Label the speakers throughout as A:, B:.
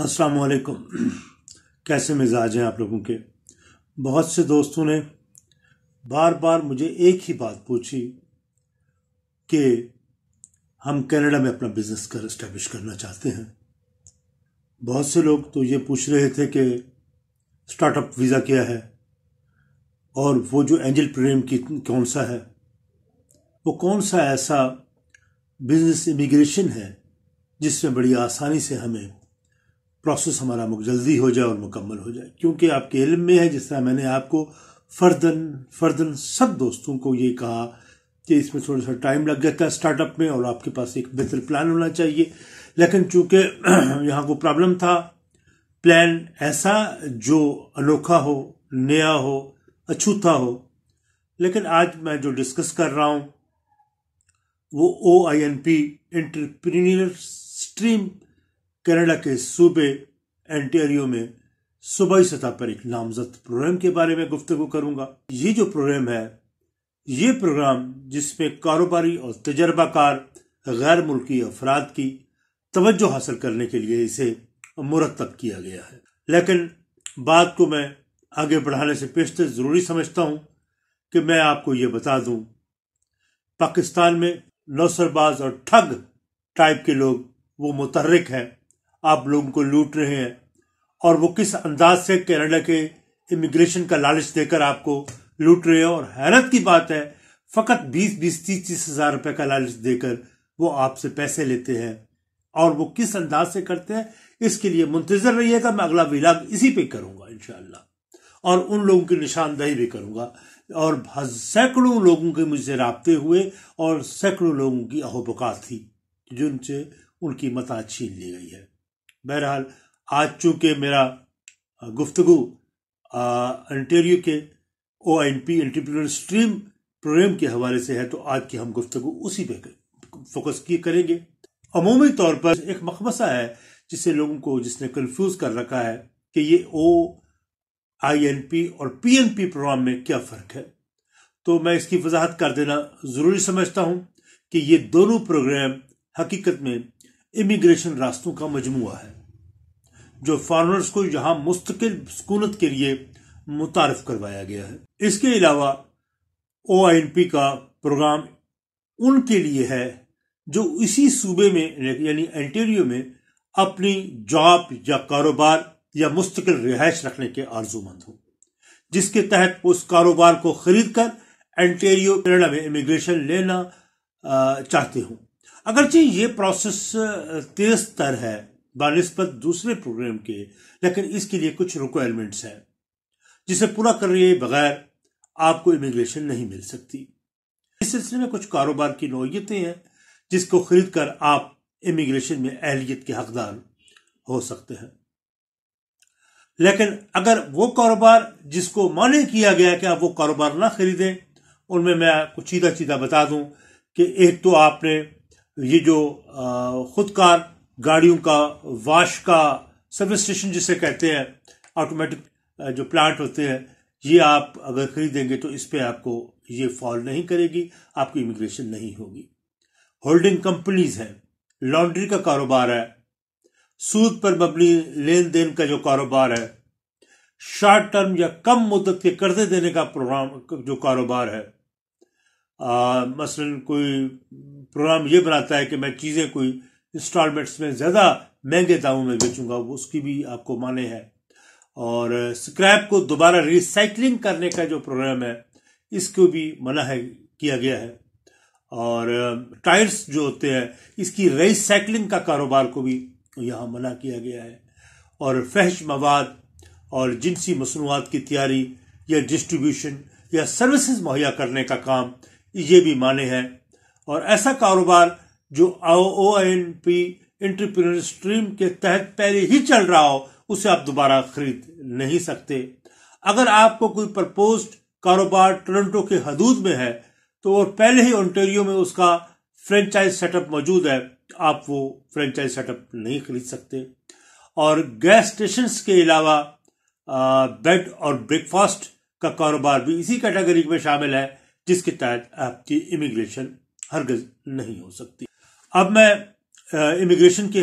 A: अस्सलाम वालेकुम कैसे मिजाज हैं आप लोगों के बहुत से दोस्तों ने बार बार मुझे एक ही बात पूछी कि हम कनाडा में अपना बिज़नेस कर इस्टेब्लिश करना चाहते हैं बहुत से लोग तो ये पूछ रहे थे कि स्टार्टअप वीज़ा क्या है और वो जो एंजल प्रेम की कौन सा है वो कौन सा ऐसा बिजनेस इमिग्रेशन है जिसमें बड़ी आसानी से हमें प्रोसेस हमारा जल्दी हो जाए और मुकम्मल हो जाए क्योंकि आपके इल्म में है जिस तरह मैंने आपको फर्दन फर्दन सब दोस्तों को ये कहा कि इसमें थोड़ा सा टाइम लग जाता है स्टार्टअप में और आपके पास एक बेहतर प्लान होना चाहिए लेकिन चूंकि यहाँ को प्रॉब्लम था प्लान ऐसा जो अनोखा हो नया हो अछूता हो लेकिन आज मैं जो डिस्कस कर रहा हूँ वो O I N P entrepreneur stream Canada के सूबे एंटेरियो में सूबाई सतह पर एक नामजद प्रोग्राम के बारे में गुफ्तु करूंगा ये जो प्रोग्राम है ये प्रोग्राम जिसमें कारोबारी और तजर्बाकार गैर मुल्की अफराद की तवज्जो हासिल करने के लिए इसे मुरतब किया गया है लेकिन बात को मैं आगे बढ़ाने से पेशते ज़रूरी समझता हूं कि मैं आपको ये बता दू पाकिस्तान में नौसरबाज और ठग टाइप के लोग वो मुतरक हैं आप लोग उनको लूट रहे हैं और वो किस अंदाज से केरला के इमिग्रेशन का लालच देकर आपको लूट रहे हैं और हैरत की बात है फकत बीस बीस तीस तीस हजार रुपए का लालच देकर वो आपसे पैसे लेते हैं और वो किस अंदाज से करते हैं इसके लिए मुंतजर रहिएगा मैं अगला विलाग इसी पे करूंगा इनशाला और उन लोगों की निशानदही भी करूंगा और सैकड़ों लोगों के मुझसे रबते हुए और सैकड़ों लोगों की अहोबका थी जिनसे उनकी मता छीन ली गई है बहरहाल आज चूंकि मेरा गुफ्तगु इंटरव्यू के O N P entrepreneur stream program के हवाले से है तो आज की हम गुफ्तु उसी पे फोकस किए करेंगे अमूमी तौर पर एक मखबसा है जिसे लोगों को जिसने कंफ्यूज कर रखा है कि ये ओ आई एन पी और पी एन पी प्रोग्राम में क्या फ़र्क है तो मैं इसकी वजाहत कर देना ज़रूरी समझता हूँ कि ये दोनों प्रोग्राम हकीकत में इमिग्रेशन रास्तों का मजमुआ है जो फॉरनर्स को यहां मुस्तकिल सुकूनत के लिए मुतारफ करवाया गया है इसके अलावा ओ का प्रोग्राम उनके लिए है जो इसी सूबे में यानी एंटेरियो में अपनी जॉब या कारोबार या मुस्तकिल रिहाइश रखने के आर्जूमंद हो जिसके तहत उस कारोबार को खरीद कर एंटेरियो कनाडा में इमिग्रेशन लेना चाहते हों अगरचे ये प्रोसेस तेज तर है बनस्पत दूसरे प्रोग्राम के लेकिन इसके लिए कुछ रिक्वायरमेंट्स हैं जिसे पूरा करने बगैर आपको इमिग्रेशन नहीं मिल सकती इस सिलसिले में कुछ कारोबार की नोयतें हैं जिसको खरीद कर आप इमिग्रेशन में अहलियत के हकदार हो सकते हैं लेकिन अगर वो कारोबार जिसको माने किया गया कि आप वो कारोबार ना खरीदें उनमें मैं कुछ सीधा सीधा बता दूं कि एक तो आपने तो ये जो खुदकार गाड़ियों का वाश का सर्विस स्टेशन जिसे कहते हैं ऑटोमेटिक जो प्लांट होते हैं ये आप अगर खरीदेंगे तो इस पर आपको ये फॉल नहीं करेगी आपकी इमिग्रेशन नहीं होगी होल्डिंग कंपनीज हैं लॉन्ड्री का कारोबार है सूद पर मबनी लेन देन का जो कारोबार है शॉर्ट टर्म या कम मुद्दत के कर्जे देने का प्रोग्राम जो कारोबार है मसलन कोई प्रोग्राम ये बनाता है कि मैं चीज़ें कोई इंस्टॉलमेंट्स में ज़्यादा महंगे दामों में बेचूंगा वो उसकी भी आपको माने है और स्क्रैप को दोबारा रिसाइकलिंग करने का जो प्रोग्राम है इसको भी मना है किया गया है और टायर्स जो होते हैं इसकी रिसाइकलिंग का कारोबार को भी यहाँ मना किया गया है और फहश मवाद और जिनसी मसनूआत की तैयारी या डिस्ट्रीब्यूशन या सर्विसेज मुहैया करने का काम ये भी माने हैं और ऐसा कारोबार जो O N P entrepreneur stream के तहत पहले ही चल रहा हो उसे आप दोबारा खरीद नहीं सकते अगर आपको कोई प्रपोज कारोबार टोरंटो के हदूद में है तो और पहले ही ओंटेरियो में उसका फ्रेंचाइज सेटअप मौजूद है आप वो फ्रेंचाइज सेटअप नहीं खरीद सकते और गैस स्टेशन के अलावा बेड और ब्रेकफास्ट का कारोबार भी इसी कैटेगरी में शामिल है जिसके तहत आपकी इमिग्रेशन हरगज नहीं हो सकती अब मैं इमिग्रेशन के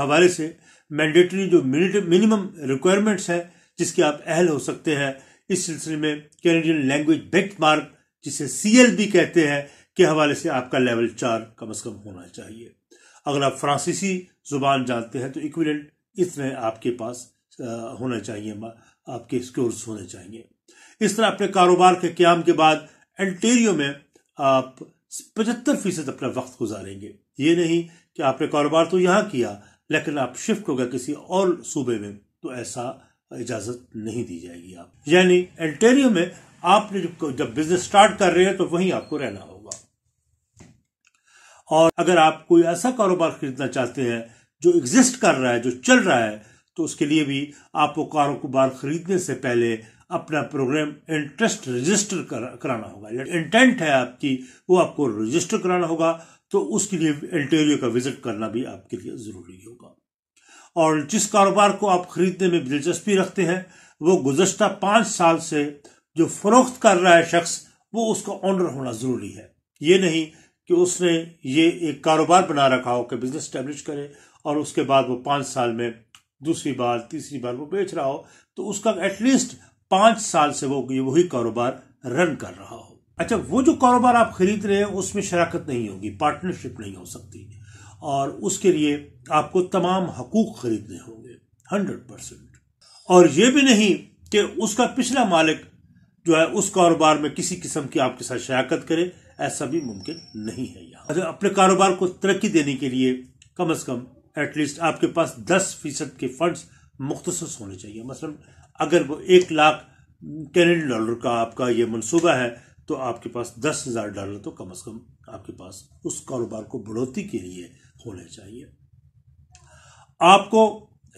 A: हवाले से मैंडेटरी जो मिनिमम रिक्वायरमेंट्स है जिसके आप अहल हो सकते हैं इस सिलसिले में कैनेडियन लैंग्वेज बेंच मार्क जिसे सी कहते हैं के हवाले से आपका लेवल चार कम अज कम होना चाहिए अगर आप फ्रांसीसी जुबान जानते हैं तो इक्विलेंट इसमें आपके पास होना चाहिए आपके स्कोर्स होने चाहिए इस तरह अपने कारोबार के क्याम के बाद एंटेरियो में आप पचहत्तर फीसद अपना वक्त गुजारेंगे ये नहीं कि आपने कारोबार तो यहाँ किया लेकिन आप शिफ्ट हो गए किसी और सूबे में तो ऐसा इजाजत नहीं दी जाएगी आप यानी एंटेरियो में आपने जब जब बिजनेस स्टार्ट कर रहे हैं तो वहीं आपको रहना होगा और अगर आप कोई ऐसा कारोबार खरीदना चाहते हैं जो एग्जिस्ट कर रहा है जो चल रहा है तो उसके लिए भी आपको कारोबार खरीदने से पहले अपना प्रोग्राम इंटरेस्ट रजिस्टर कराना होगा इंटेंट है आपकी वो आपको रजिस्टर कराना होगा तो उसके लिए इंटेरियो का विजिट करना भी आपके लिए ज़रूरी होगा और जिस कारोबार को आप खरीदने में दिलचस्पी रखते हैं वो गुजशत पांच साल से जो फरोख्त कर रहा है शख्स वो उसका ऑनर होना ज़रूरी है ये नहीं कि उसने ये एक कारोबार बना रखा हो कि बिजनेस स्टेब्लिश करे और उसके बाद वो पांच साल में दूसरी बार तीसरी बार वो बेच रहा हो तो उसका एटलीस्ट पांच साल से वो ये वही कारोबार रन कर रहा हो अच्छा वो जो कारोबार आप खरीद रहे हैं उसमें शराकत नहीं होगी पार्टनरशिप नहीं हो सकती और उसके लिए आपको तमाम हकूक खरीदने होंगे हंड्रेड परसेंट और ये भी नहीं कि उसका पिछला मालिक जो है उस कारोबार में किसी किस्म की आपके साथ शराकत करे ऐसा भी मुमकिन नहीं है यहाँ अच्छा अपने कारोबार को तरक्की देने के लिए कम अज कम एटलीस्ट आपके पास दस फीसद के फंड मुख्तस होने चाहिए मसलन मतलब अगर वो एक लाख कैनेडियन डॉलर का आपका ये मनसूबा है तो आपके पास दस हज़ार डॉलर तो कम अज़ कम आपके पास उस कारोबार को बढ़ोतरी के लिए होने चाहिए आपको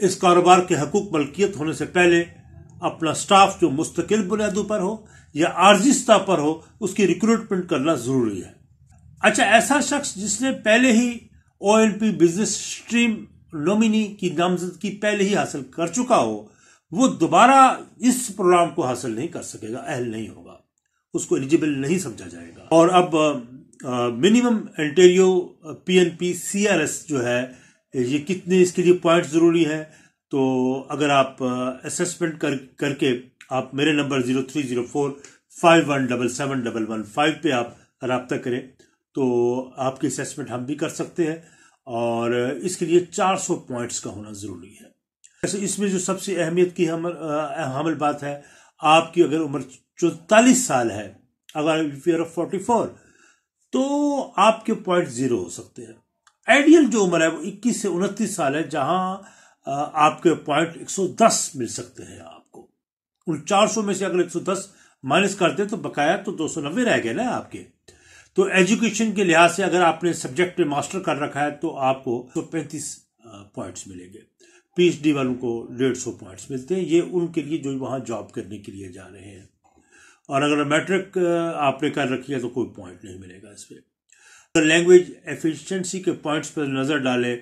A: इस कारोबार के हकूक मलकियत होने से पहले अपना स्टाफ जो मुस्तकिल बुनियादों पर हो या आर्जी सतह पर हो उसकी रिक्रूटमेंट करना ज़रूरी है अच्छा ऐसा शख्स जिसने पहले ही ओ बिजनेस स्ट्रीम नोमिनी की नामजदगी पहले ही हासिल कर चुका हो वो दोबारा इस प्रोग्राम को हासिल नहीं कर सकेगा अहल नहीं होगा उसको एलिजिबल नहीं समझा जाएगा और अब मिनिमम एंटेरियो पीएनपी सीआरएस जो है ये कितने इसके लिए पॉइंट जरूरी है तो अगर आप असेसमेंट कर करके आप मेरे number zero three zero four five one double seven double one five पे आप रबता करें तो आपकी असेसमेंट हम भी कर सकते हैं और इसके लिए चार सौ पॉइंट्स का होना जरूरी है इसमें जो सबसे अहमियत की हम हमल बात है आपकी अगर उम्र चौतालीस साल है अगर फोर्टी फोर तो आपके पॉइंट जीरो हो सकते हैं आइडियल जो उम्र है वो इक्कीस से उनतीस साल है जहां आपके पॉइंट एक सौ दस मिल सकते हैं आपको उन चार सौ में से अगर एक सौ दस माइनस करते हैं तो बकाया तो दो सौ नब्बे रह गए ना आपके तो एजुकेशन के लिहाज से अगर आपने सब्जेक्ट में मास्टर कर रखा है तो आपको तो पैंतीस पॉइंट्स मिलेंगे पीएचडी वालों को डेढ़ सौ पॉइंट्स मिलते हैं ये उनके लिए जो वहाँ जॉब करने के लिए जा रहे हैं और अगर मैट्रिक आपने कर रखी है तो कोई पॉइंट नहीं मिलेगा इस पर अगर लैंग्वेज एफिशिएंसी के पॉइंट्स पर नज़र डालें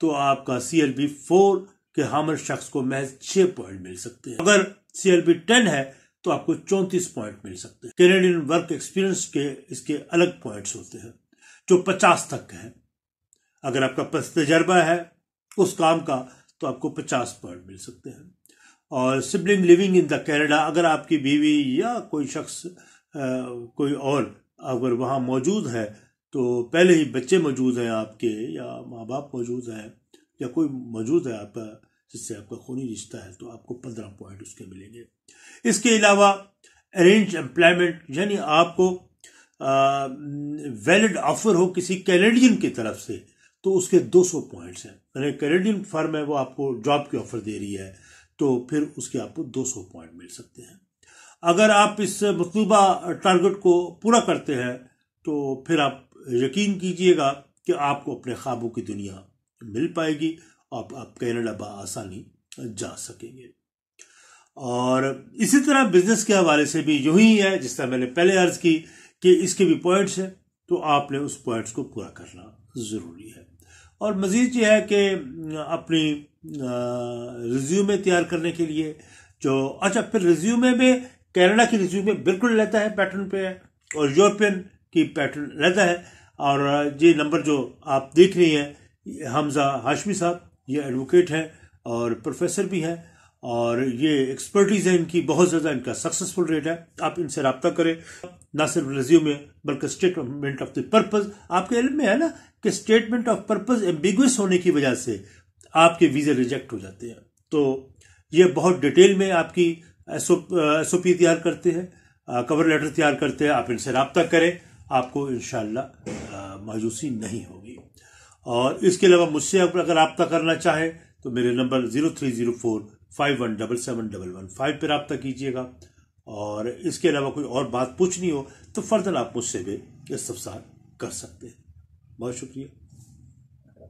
A: तो आपका सी एल बी फोर के हामर शख्स को महज छः पॉइंट मिल सकते हैं अगर सी एल बी टेन है तो आपको चौंतीस पॉइंट मिल सकते हैं कैनेडियन वर्क एक्सपीरियंस के इसके अलग पॉइंट्स होते हैं जो पचास तक हैं अगर आपका तजर्बा है उस काम का तो आपको पचास पॉइंट मिल सकते हैं और sibling living in the Canada अगर आपकी बीवी या कोई शख्स कोई और अगर वहाँ मौजूद है तो पहले ही बच्चे मौजूद हैं आपके या माँ बाप मौजूद हैं या कोई मौजूद है आपका जिससे आपका खूनी रिश्ता है तो आपको पंद्रह पॉइंट उसके मिलेंगे इसके अलावा अरेंज एम्प्लॉयमेंट यानी आपको वैलिड ऑफर हो किसी कैनेडियन की तरफ से तो उसके 200 पॉइंट्स हैं मैंने कैनेडियन फर्म है वो आपको जॉब की ऑफर दे रही है तो फिर उसके आपको 200 पॉइंट मिल सकते हैं अगर आप इस मतलूबा टारगेट को पूरा करते हैं तो फिर आप यकीन कीजिएगा कि आपको अपने ख्वाबों की दुनिया मिल पाएगी और आप कैनेडा बसानी जा सकेंगे और इसी तरह बिजनेस के हवाले से भी यू ही है जिस तरह मैंने पहले अर्ज की कि इसके भी पॉइंट्स हैं तो आपने उस पॉइंट्स को पूरा करना ज़रूरी है और मज़ीद यह है कि अपनी रिज्यूमे तैयार करने के लिए जो अच्छा फिर रिज्यूमे में कैनेडा की रिज्यूमे बिल्कुल रहता है पैटर्न पे है और यूरोपियन की पैटर्न रहता है और ये नंबर जो आप देख रही हैं हमजा हाशमी साहब ये एडवोकेट हैं और प्रोफेसर भी हैं और ये एक्सपर्टीज़ है इनकी बहुत ज़्यादा इनका सक्सेसफुल रेट है आप इनसे रबता करें ना सिर्फ रिज्यूम में बल्कि स्टेटमेंट ऑफ द पर्पज आपके इल्म में है ना कि स्टेटमेंट ऑफ पर्पज एम्बिगुस होने की वजह से आपके वीज़े रिजेक्ट हो जाते हैं तो ये बहुत डिटेल में आपकी एस ओ पी तैयार करते हैं कवर लेटर तैयार करते हैं आप इनसे रबता करें आपको इन मायूसी नहीं होगी और इसके अलावा मुझसे अगर रबता करना चाहें तो मेरे number zero three zero four five one double seven double one five पर रबता कीजिएगा और इसके अलावा कोई और बात पूछनी हो तो फर्दर आप मुझसे भी इस्तार कर सकते हैं बहुत शुक्रिया